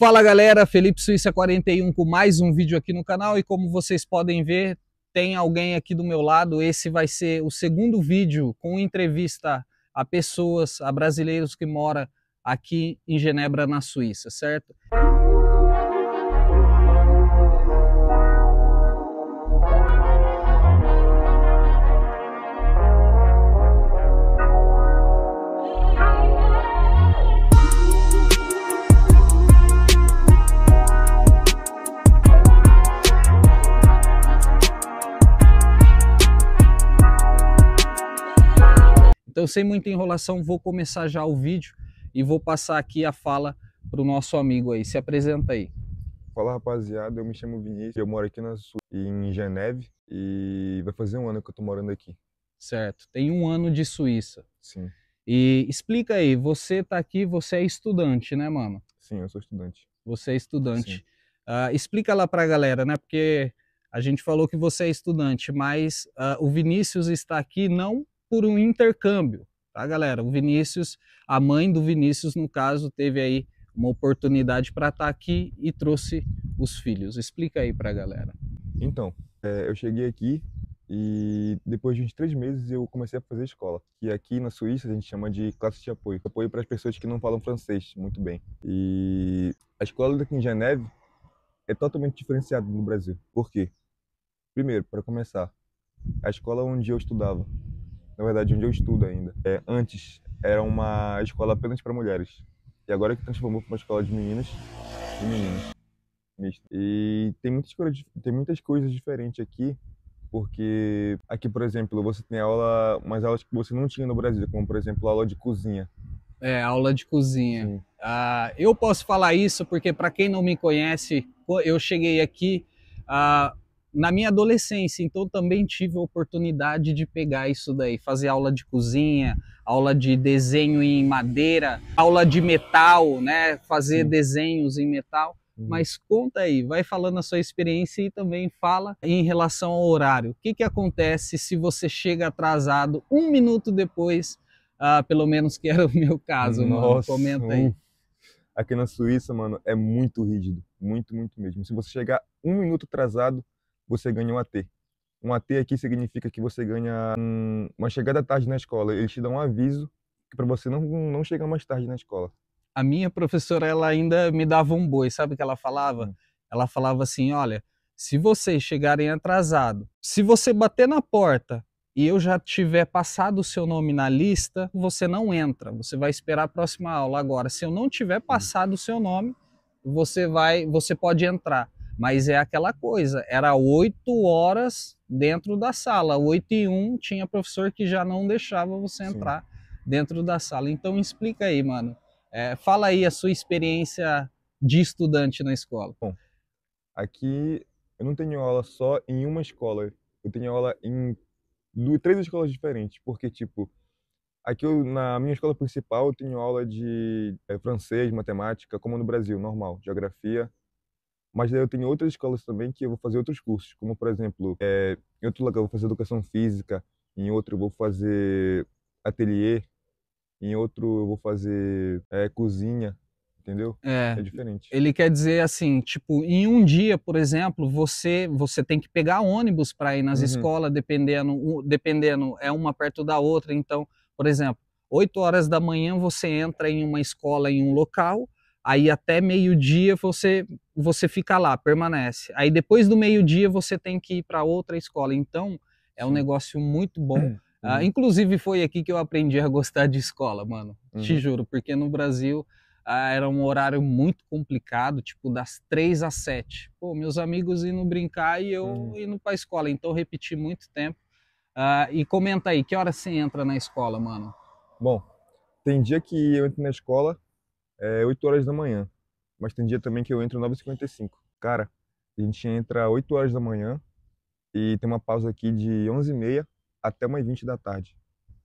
Fala galera, Felipe Suíça 41 com mais um vídeo aqui no canal e como vocês podem ver, tem alguém aqui do meu lado. Esse vai ser o segundo vídeo com entrevista a pessoas, a brasileiros que moram aqui em Genebra, na Suíça, certo? sem muita enrolação, vou começar já o vídeo e vou passar aqui a fala para o nosso amigo aí. Se apresenta aí. Fala rapaziada, eu me chamo Vinícius, eu moro aqui na Sul, em Geneve e vai fazer um ano que eu tô morando aqui. Certo, tem um ano de Suíça. Sim. E explica aí, você tá aqui, você é estudante, né, mano? Sim, eu sou estudante. Você é estudante. Uh, explica lá pra galera, né? Porque a gente falou que você é estudante, mas uh, o Vinícius está aqui não por um intercâmbio, tá, galera? O Vinícius, a mãe do Vinícius, no caso, teve aí uma oportunidade para estar tá aqui e trouxe os filhos. Explica aí para a galera. Então, é, eu cheguei aqui e depois de uns três meses eu comecei a fazer escola, que aqui na Suíça a gente chama de classe de apoio, apoio para as pessoas que não falam francês muito bem. E a escola daqui em Geneve é totalmente diferenciada no Brasil. Por quê? Primeiro, para começar, a escola onde eu estudava na verdade, onde eu estudo ainda. É, antes era uma escola apenas para mulheres. E agora é que transformou para uma escola de meninas e meninos. E tem muitas, coisas, tem muitas coisas diferentes aqui, porque aqui, por exemplo, você tem aula, umas aulas que você não tinha no Brasil, como, por exemplo, aula de cozinha. É, aula de cozinha. Ah, eu posso falar isso porque, para quem não me conhece, eu cheguei aqui. Ah, na minha adolescência, então também tive a oportunidade de pegar isso daí, fazer aula de cozinha, aula de desenho em madeira, aula de metal, né, fazer desenhos em metal. Uhum. Mas conta aí, vai falando a sua experiência e também fala em relação ao horário. O que, que acontece se você chega atrasado um minuto depois, uh, pelo menos que era o meu caso, Nossa, mano? Comenta aí. Hum. Aqui na Suíça, mano, é muito rígido. Muito, muito mesmo. Se você chegar um minuto atrasado, você ganha um AT. Um AT aqui significa que você ganha um, uma chegada tarde na escola. Eles te dão um aviso para você não, não chegar mais tarde na escola. A minha professora, ela ainda me dava um boi, sabe o que ela falava? Hum. Ela falava assim: olha, se vocês chegarem atrasado, se você bater na porta e eu já tiver passado o seu nome na lista, você não entra, você vai esperar a próxima aula. Agora, se eu não tiver hum. passado o seu nome, você vai, você pode entrar. Mas é aquela coisa, era oito horas dentro da sala. Oito e um tinha professor que já não deixava você entrar Sim. dentro da sala. Então explica aí, mano. É, fala aí a sua experiência de estudante na escola. Bom, aqui eu não tenho aula só em uma escola. Eu tenho aula em três escolas diferentes, porque tipo aqui eu, na minha escola principal eu tenho aula de é, francês, matemática, como no Brasil, normal, geografia, mas daí eu tenho outras escolas também que eu vou fazer outros cursos, como por exemplo, é, em outro lugar eu vou fazer educação física, em outro eu vou fazer ateliê, em outro eu vou fazer é, cozinha, entendeu? É, é diferente. Ele quer dizer assim, tipo, em um dia, por exemplo, você você tem que pegar ônibus para ir nas uhum. escolas, dependendo, dependendo, é uma perto da outra. Então, por exemplo, 8 horas da manhã você entra em uma escola em um local, aí até meio-dia você você fica lá, permanece. Aí depois do meio-dia você tem que ir para outra escola. Então é um negócio muito bom. É, ah, é. inclusive foi aqui que eu aprendi a gostar de escola, mano. Uhum. Te juro, porque no Brasil ah, era um horário muito complicado, tipo das três às sete. Pô, meus amigos indo brincar e eu uhum. indo para escola. Então repeti muito tempo. Ah, e comenta aí, que hora você entra na escola, mano? Bom, tem dia que eu entro na escola é 8 horas da manhã mas tem dia também que eu entro 9h55. Cara, a gente entra 8 horas da manhã e tem uma pausa aqui de 11h30 até 1h20 da tarde,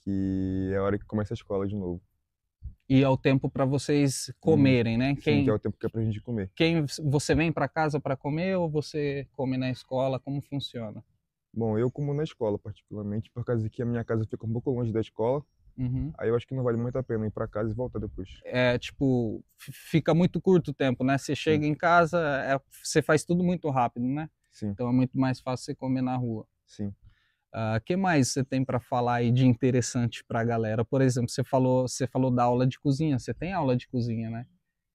que é a hora que começa a escola de novo. E é o tempo para vocês comerem, né? Sim, que é o tempo que é para a gente comer. Quem você vem para casa para comer ou você come na escola? Como funciona? Bom, eu como na escola particularmente, por causa que a minha casa fica um pouco longe da escola, Uhum. Aí eu acho que não vale muito a pena ir para casa e voltar depois. É, tipo, fica muito curto o tempo, né? Você chega Sim. em casa, é, você faz tudo muito rápido, né? Sim. Então é muito mais fácil você comer na rua. Sim. O uh, ah, que mais você tem para falar aí de interessante para a galera? Por exemplo, você falou, você falou da aula de cozinha. Você tem aula de cozinha, né?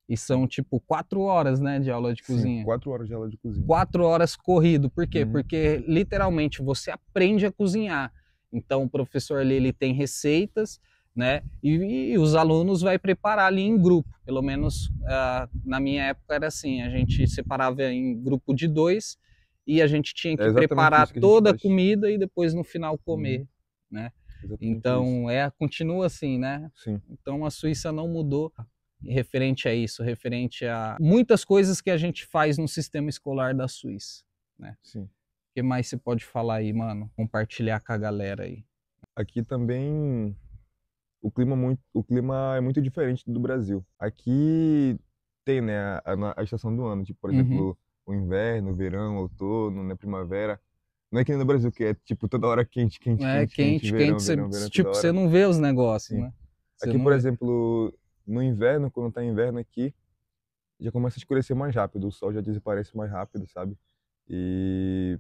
E são tipo quatro horas, né, de aula de cozinha. Sim, quatro horas de aula de cozinha. Quatro horas corrido. Por quê? Uhum. Porque literalmente você aprende a cozinhar. Então, o professor ali ele tem receitas, né? E, e os alunos vai preparar ali em grupo. Pelo menos uh, na minha época era assim: a gente separava em grupo de dois e a gente tinha é que é preparar que a toda faz. a comida e depois no final uhum. comer, né? Exatamente então isso. é continua assim, né? Sim. Então a Suíça não mudou referente a isso, referente a muitas coisas que a gente faz no sistema escolar da Suíça, né? Sim que mais você pode falar aí, mano? Compartilhar com a galera aí. Aqui também o clima, muito, o clima é muito diferente do Brasil. Aqui tem, né, a, a estação do ano, tipo, por uhum. exemplo, uhum. o inverno, o verão, o outono, né, primavera. Não é que nem no Brasil, que é, tipo, toda hora quente, quente, é, quente, quente, quente, verão, quente verão, verão, tipo, você não vê os negócios, Sim. né? aqui, por vê. exemplo, no inverno, quando tá inverno aqui, já começa a escurecer mais rápido, o sol já desaparece mais rápido, sabe? E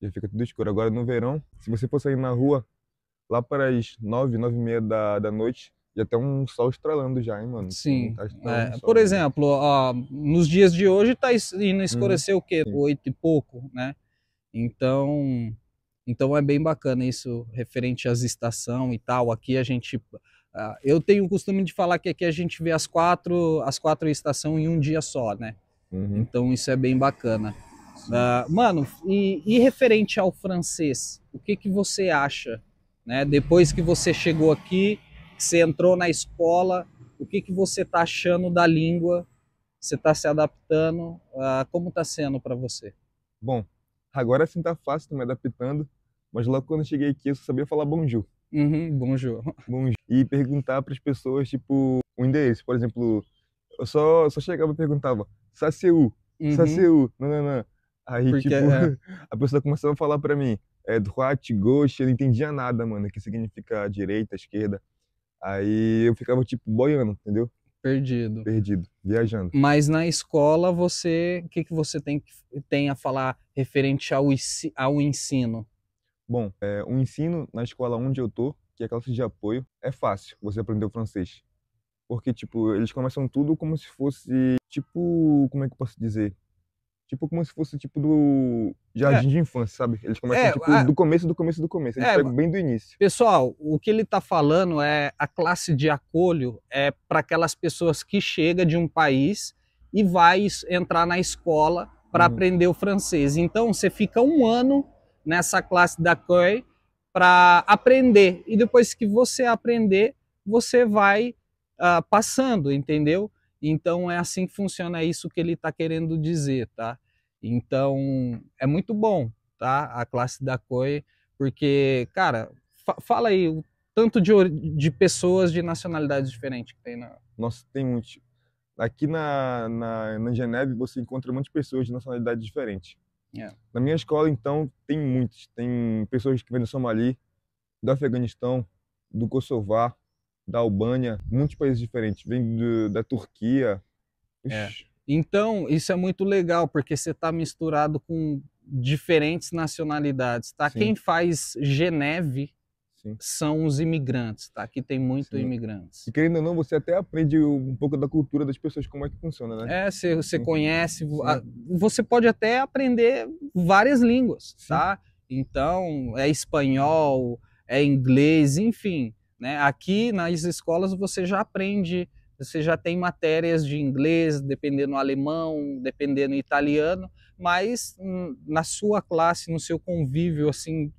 já fica tudo escuro. Agora no verão, se você for sair na rua, lá para as nove, nove e meia da, da noite, já tem um sol estralando já, hein, mano? Sim. Tá é, por né? exemplo, ó, nos dias de hoje tá indo escurecer uhum. o quê? Sim. Oito e pouco, né? Então, então é bem bacana isso referente às estação e tal. Aqui a gente ah, eu tenho o costume de falar que aqui a gente vê as quatro, as quatro estações em um dia só, né? Uhum. Então isso é bem bacana. Uh, mano, e, e, referente ao francês, o que, que você acha? Né? Depois que você chegou aqui, que você entrou na escola, o que, que você está achando da língua? Você está se adaptando? Uh, como está sendo para você? Bom, agora sim está fácil, tô me adaptando, mas logo quando eu cheguei aqui eu só sabia falar bonjour. Uhum, bonjour. bonjour. E perguntar para as pessoas, tipo, o endereço. Por exemplo, eu só, só chegava e perguntava, saciu, uhum. Saceu, não, nananã. Aí, Porque, tipo, é... a pessoa começava a falar pra mim, é, droite, gauche, eu não entendia nada, mano, que significa direita, esquerda. Aí eu ficava, tipo, boiando, entendeu? Perdido. Perdido, viajando. Mas na escola, você, o que, que você tem, tem a falar referente ao, ao ensino? Bom, é, o ensino na escola onde eu tô, que é a classe de apoio, é fácil você aprender o francês. Porque, tipo, eles começam tudo como se fosse, tipo, como é que eu posso dizer? Tipo como se fosse tipo do jardim é. de infância, sabe? Eles começam é, tipo, a... É. do começo, do começo, do começo. Eles é, pegam bem do início. Pessoal, o que ele está falando é a classe de acolho é para aquelas pessoas que chega de um país e vai entrar na escola para uhum. aprender o francês. Então você fica um ano nessa classe da COI para aprender e depois que você aprender, você vai uh, passando, entendeu? Então é assim que funciona, é isso que ele está querendo dizer, tá? Então é muito bom, tá? A classe da COI, porque, cara, fa fala aí o tanto de, de pessoas de nacionalidades diferentes que tem na. Nossa, tem muito. Aqui na, na, na Geneve você encontra muitas pessoas de nacionalidades diferentes. Yeah. É. Na minha escola, então, tem muitos. Tem pessoas que vêm do Somali, do Afeganistão, do Kosovar, da Albânia, muitos países diferentes, vem do, da Turquia. É. Então, isso é muito legal, porque você está misturado com diferentes nacionalidades, tá? Sim. Quem faz Geneve Sim. são os imigrantes, tá? Aqui tem muito Sim. imigrantes. E querendo ou não, você até aprende um pouco da cultura das pessoas, como é que funciona, né? É, você, você conhece, a, você pode até aprender várias línguas, tá? Então, é espanhol, é inglês, enfim. Né? Aqui nas escolas você já aprende, você já tem matérias de inglês, dependendo alemão, dependendo italiano, mas hum, na sua classe, no seu convívio assim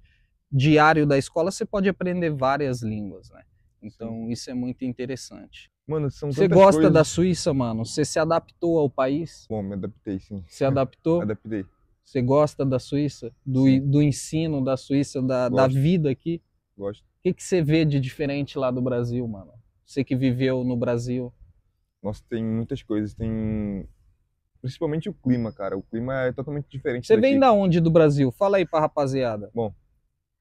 diário da escola, você pode aprender várias línguas, né? Então Sim. isso é muito interessante. Mano, são Você gosta coisas... da Suíça, mano? Você se adaptou ao país? Bom, me adaptei, sim. Se adaptou? adaptei. Você gosta da Suíça? Do, do ensino da Suíça, da, da vida aqui? Gosto que, que você vê de diferente lá do Brasil, mano? Você que viveu no Brasil. Nossa, tem muitas coisas. Tem. Principalmente o clima, cara. O clima é totalmente diferente. Você daqui. vem da onde do Brasil? Fala aí pra rapaziada. Bom,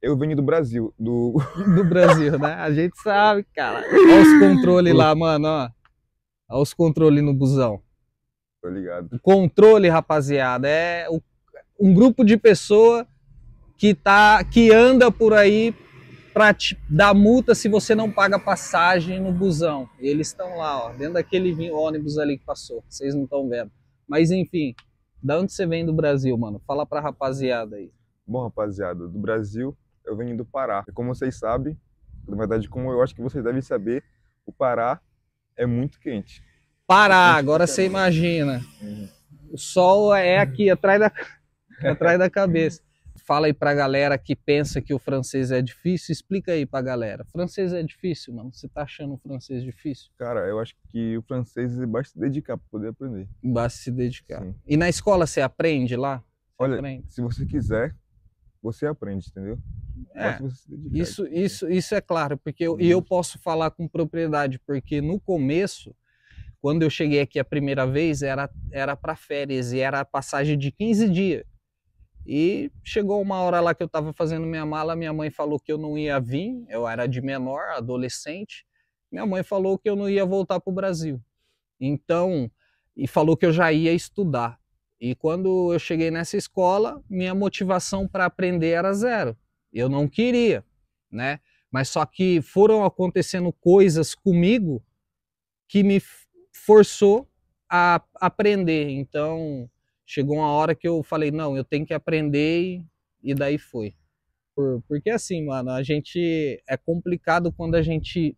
eu venho do Brasil. Do, do Brasil, né? A gente sabe, cara. Olha os controles lá, mano, ó. Olha os controles no busão. Tô ligado. O controle, rapaziada, é um grupo de pessoa que, tá, que anda por aí para te dar multa se você não paga passagem no busão. Eles estão lá, ó, dentro daquele ônibus ali que passou. Vocês não estão vendo. Mas enfim, da onde você vem do Brasil, mano? Fala pra rapaziada aí. Bom, rapaziada, do Brasil eu venho do Pará. E como vocês sabem, na verdade, como eu acho que vocês devem saber, o Pará é muito quente. Pará, agora você imagina. Uhum. O sol é aqui, atrás da, atrás da cabeça. Fala aí pra galera que pensa que o francês é difícil, explica aí pra galera. Francês é difícil, mano? Você tá achando o francês difícil? Cara, eu acho que o francês basta se dedicar pra poder aprender. Basta se dedicar. Sim. E na escola você aprende lá? Você Olha, aprende? se você quiser, você aprende, entendeu? É, isso, isso, é. isso é claro, porque eu, e eu posso falar com propriedade, porque no começo, quando eu cheguei aqui a primeira vez, era, era para férias e era passagem de 15 dias. E chegou uma hora lá que eu estava fazendo minha mala, minha mãe falou que eu não ia vir, eu era de menor, adolescente. Minha mãe falou que eu não ia voltar para o Brasil. Então, e falou que eu já ia estudar. E quando eu cheguei nessa escola, minha motivação para aprender era zero. Eu não queria, né? Mas só que foram acontecendo coisas comigo que me forçou a aprender. Então, chegou uma hora que eu falei, não, eu tenho que aprender e, e daí foi. Por, porque assim, mano, a gente é complicado quando a gente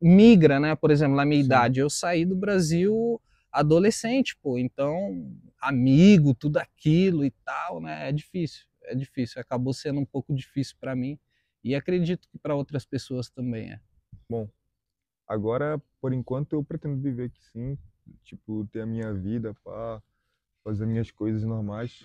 migra, né? Por exemplo, na minha Sim. idade, eu saí do Brasil adolescente, pô, então amigo, tudo aquilo e tal, né? É difícil, é difícil. Acabou sendo um pouco difícil para mim e acredito que para outras pessoas também é. Bom, agora por enquanto eu pretendo viver aqui sim, tipo ter a minha vida, pá, fazer minhas coisas normais.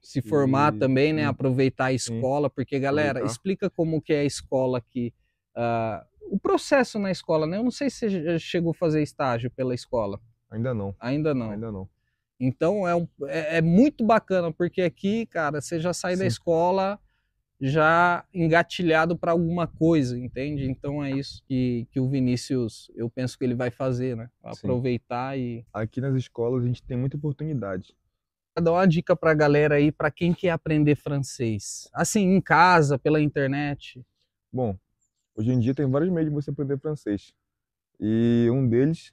Se formar e... também, né? Aproveitar a escola, Sim. porque, galera, Aproveitar. explica como que é a escola aqui. Uh, o processo na escola, né? Eu não sei se você já chegou a fazer estágio pela escola. Ainda não. Ainda não. Ainda não. Então é, um, é, é muito bacana, porque aqui, cara, você já sai Sim. da escola já engatilhado para alguma coisa, entende? Então é isso que, que o Vinícius, eu penso que ele vai fazer, né? Aproveitar Sim. e. Aqui nas escolas a gente tem muita oportunidade. Dá uma dica para a galera aí, para quem quer aprender francês. Assim, em casa, pela internet. Bom, hoje em dia tem vários meios de você aprender francês. E um deles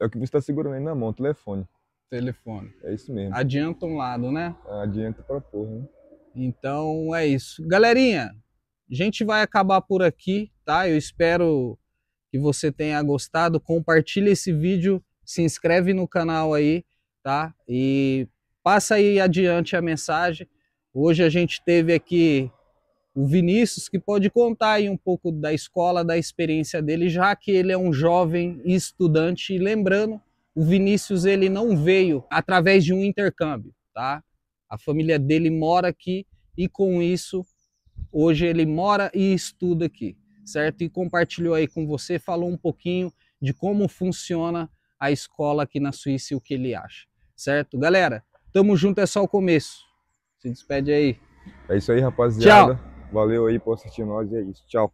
é o que você está segurando aí na mão, o telefone. Telefone. É isso mesmo. Adianta um lado, né? É, adianta para porra, né? Então é isso. Galerinha, a gente vai acabar por aqui, tá? Eu espero que você tenha gostado. Compartilhe esse vídeo, se inscreve no canal aí, tá? E passa aí adiante a mensagem. Hoje a gente teve aqui o Vinícius, que pode contar aí um pouco da escola, da experiência dele, já que ele é um jovem estudante. E lembrando, o Vinícius ele não veio através de um intercâmbio, tá? A família dele mora aqui e com isso hoje ele mora e estuda aqui, certo? E compartilhou aí com você, falou um pouquinho de como funciona a escola aqui na Suíça e o que ele acha, certo? Galera, tamo junto, é só o começo. Se despede aí. É isso aí, rapaziada. Tchau. Valeu aí por assistir nós e é isso. Tchau.